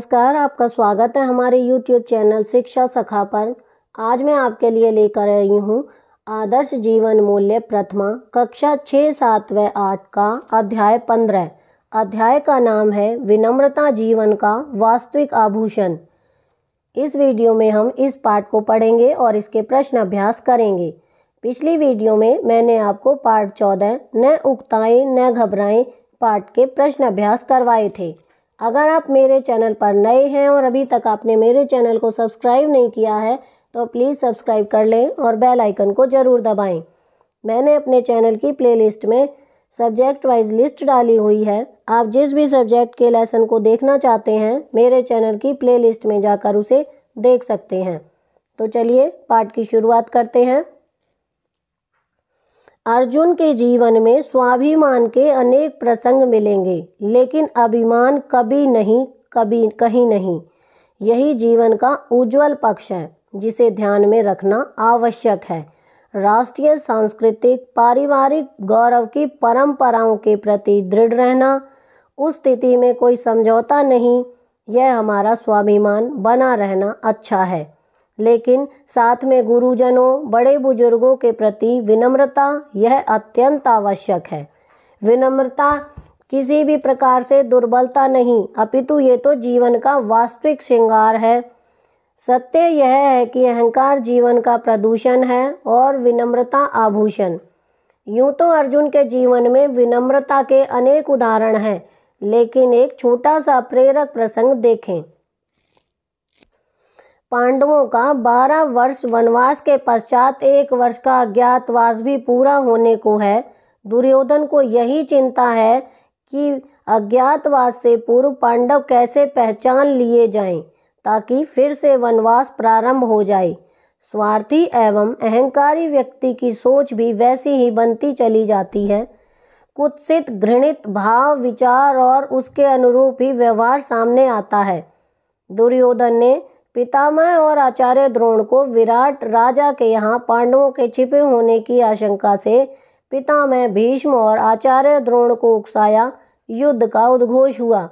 नमस्कार आपका स्वागत है हमारे YouTube चैनल शिक्षा सखा पर आज मैं आपके लिए लेकर आई हूँ आदर्श जीवन मूल्य प्रथमा कक्षा छः सात व आठ का अध्याय पंद्रह अध्याय का नाम है विनम्रता जीवन का वास्तविक आभूषण इस वीडियो में हम इस पाठ को पढ़ेंगे और इसके प्रश्न अभ्यास करेंगे पिछली वीडियो में मैंने आपको पाठ चौदह न उगताएँ न घबराएं पाठ के प्रश्न अभ्यास करवाए थे अगर आप मेरे चैनल पर नए हैं और अभी तक आपने मेरे चैनल को सब्सक्राइब नहीं किया है तो प्लीज़ सब्सक्राइब कर लें और बेल आइकन को ज़रूर दबाएं। मैंने अपने चैनल की प्लेलिस्ट में सब्जेक्ट वाइज लिस्ट डाली हुई है आप जिस भी सब्जेक्ट के लेसन को देखना चाहते हैं मेरे चैनल की प्लेलिस्ट में जाकर उसे देख सकते हैं तो चलिए पाठ की शुरुआत करते हैं अर्जुन के जीवन में स्वाभिमान के अनेक प्रसंग मिलेंगे लेकिन अभिमान कभी नहीं कभी कहीं नहीं यही जीवन का उज्जवल पक्ष है जिसे ध्यान में रखना आवश्यक है राष्ट्रीय सांस्कृतिक पारिवारिक गौरव की परंपराओं के प्रति दृढ़ रहना उस स्थिति में कोई समझौता नहीं यह हमारा स्वाभिमान बना रहना अच्छा है लेकिन साथ में गुरुजनों बड़े बुजुर्गों के प्रति विनम्रता यह अत्यंत आवश्यक है विनम्रता किसी भी प्रकार से दुर्बलता नहीं अपितु ये तो जीवन का वास्तविक श्रृंगार है सत्य यह है कि अहंकार जीवन का प्रदूषण है और विनम्रता आभूषण यूं तो अर्जुन के जीवन में विनम्रता के अनेक उदाहरण हैं लेकिन एक छोटा सा प्रेरक प्रसंग देखें पांडवों का बारह वर्ष वनवास के पश्चात एक वर्ष का अज्ञातवास भी पूरा होने को है दुर्योधन को यही चिंता है कि अज्ञातवास से पूर्व पांडव कैसे पहचान लिए जाएं ताकि फिर से वनवास प्रारंभ हो जाए स्वार्थी एवं अहंकारी व्यक्ति की सोच भी वैसी ही बनती चली जाती है कुत्सित घृणित भाव विचार और उसके अनुरूप ही व्यवहार सामने आता है दुर्योधन ने पितामह और आचार्य द्रोण को विराट राजा के यहाँ पांडवों के छिपे होने की आशंका से पितामह भीष्म और आचार्य द्रोण को उकसाया युद्ध का उद्घोष हुआ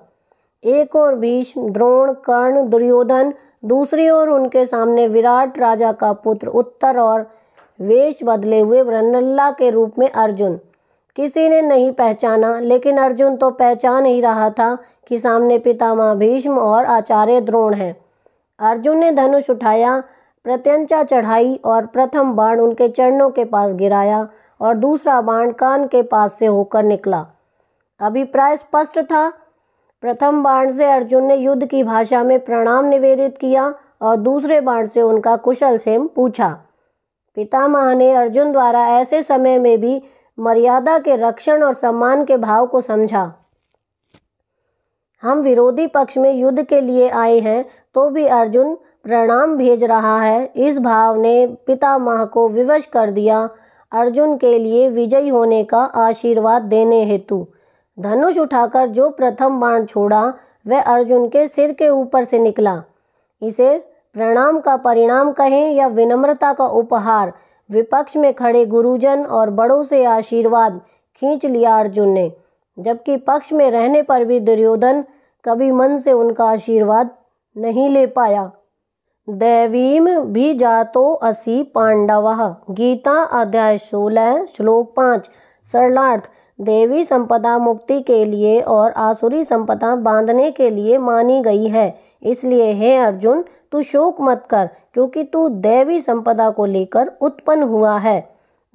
एक और भीष्म द्रोण कर्ण दुर्योधन दूसरी ओर उनके सामने विराट राजा का पुत्र उत्तर और वेश बदले हुए वृन्नल्ला के रूप में अर्जुन किसी ने नहीं पहचाना लेकिन अर्जुन तो पहचान ही रहा था कि सामने पितामह भीष्म और आचार्य द्रोण हैं अर्जुन ने धनुष उठाया प्रत्यंचा चढ़ाई और प्रथम बाण उनके चरणों के पास गिराया और दूसरा बाण कान के पास से होकर निकला अभिप्राय स्पष्ट था प्रथम बाण से अर्जुन ने युद्ध की भाषा में प्रणाम निवेदित किया और दूसरे बाण से उनका कुशल सेम पूछा पितामह ने अर्जुन द्वारा ऐसे समय में भी मर्यादा के रक्षण और सम्मान के भाव को समझा हम विरोधी पक्ष में युद्ध के लिए आए हैं तो भी अर्जुन प्रणाम भेज रहा है इस भाव ने पितामह को विवश कर दिया अर्जुन के लिए विजयी होने का आशीर्वाद देने हेतु धनुष उठाकर जो प्रथम बाण छोड़ा वह अर्जुन के सिर के ऊपर से निकला इसे प्रणाम का परिणाम कहें या विनम्रता का उपहार विपक्ष में खड़े गुरुजन और बड़ों से आशीर्वाद खींच लिया अर्जुन ने जबकि पक्ष में रहने पर भी दुर्योधन कभी मन से उनका आशीर्वाद नहीं ले पाया दैवीम भी जा तो असी पांडव गीता अध्याय सोलह श्लोक पाँच सरलार्थ देवी संपदा मुक्ति के लिए और आसुरी संपदा बांधने के लिए मानी गई है इसलिए हे अर्जुन तू शोक मत कर क्योंकि तू देवी संपदा को लेकर उत्पन्न हुआ है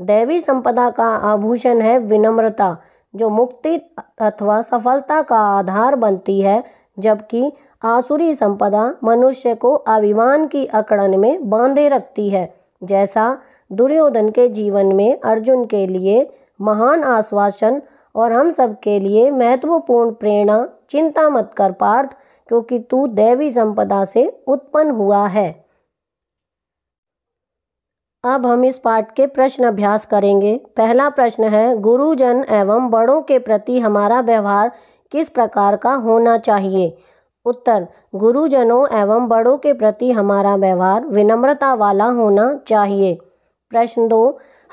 दैवी संपदा का आभूषण है विनम्रता जो मुक्ति अथवा सफलता का आधार बनती है जबकि आसुरी संपदा मनुष्य को अभिमान की अकड़न में बांधे रखती है जैसा दुर्योधन के जीवन में अर्जुन के लिए महान आश्वासन और हम सब के लिए महत्वपूर्ण प्रेरणा चिंता मत कर पार्थ क्योंकि तू दैवी संपदा से उत्पन्न हुआ है अब हम इस पाठ के प्रश्न अभ्यास करेंगे पहला प्रश्न है गुरुजन एवं बड़ों के प्रति हमारा व्यवहार किस प्रकार का होना चाहिए उत्तर गुरुजनों एवं बड़ों के प्रति हमारा व्यवहार विनम्रता वाला होना चाहिए प्रश्न दो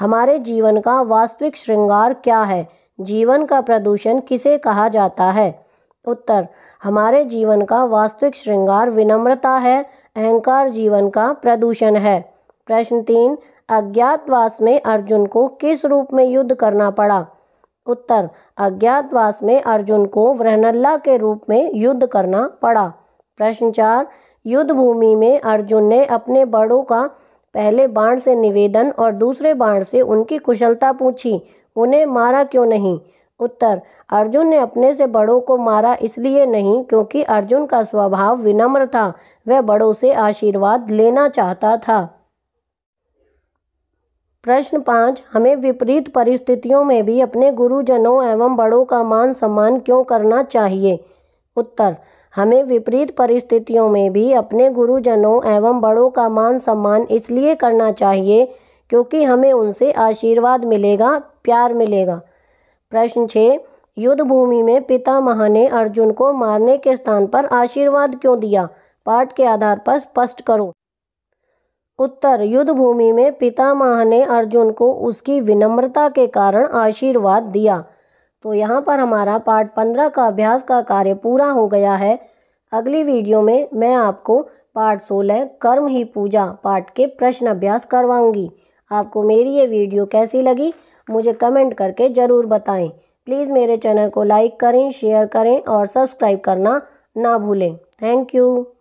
हमारे जीवन का वास्तविक श्रृंगार क्या है जीवन का प्रदूषण किसे कहा जाता है उत्तर हमारे जीवन का वास्तविक श्रृंगार विनम्रता है अहंकार जीवन का प्रदूषण है प्रश्न तीन अज्ञातवास में अर्जुन को किस रूप में युद्ध करना पड़ा उत्तर अज्ञातवास में अर्जुन को वृहनल्ला के रूप में युद्ध करना पड़ा प्रश्न चार युद्ध भूमि में अर्जुन ने अपने बड़ों का पहले बाण से निवेदन और दूसरे बाण से उनकी कुशलता पूछी उन्हें मारा क्यों नहीं उत्तर अर्जुन ने अपने से बड़ों को मारा इसलिए नहीं क्योंकि अर्जुन का स्वभाव विनम्र था वह बड़ों से आशीर्वाद लेना चाहता था प्रश्न पाँच हमें विपरीत परिस्थितियों में भी अपने गुरुजनों एवं बड़ों का मान सम्मान क्यों करना चाहिए उत्तर हमें विपरीत परिस्थितियों में भी अपने गुरुजनों एवं बड़ों का मान सम्मान इसलिए करना चाहिए क्योंकि हमें उनसे आशीर्वाद मिलेगा प्यार मिलेगा प्रश्न छः युद्ध भूमि में पिता ने अर्जुन को मारने के स्थान पर आशीर्वाद क्यों दिया पाठ के आधार पर स्पष्ट करो उत्तर युद्ध भूमि में पितामह ने अर्जुन को उसकी विनम्रता के कारण आशीर्वाद दिया तो यहाँ पर हमारा पार्ट पंद्रह का अभ्यास का कार्य पूरा हो गया है अगली वीडियो में मैं आपको पार्ट सोलह कर्म ही पूजा पार्ट के प्रश्न अभ्यास करवाऊंगी आपको मेरी ये वीडियो कैसी लगी मुझे कमेंट करके ज़रूर बताएं प्लीज़ मेरे चैनल को लाइक करें शेयर करें और सब्सक्राइब करना ना भूलें थैंक यू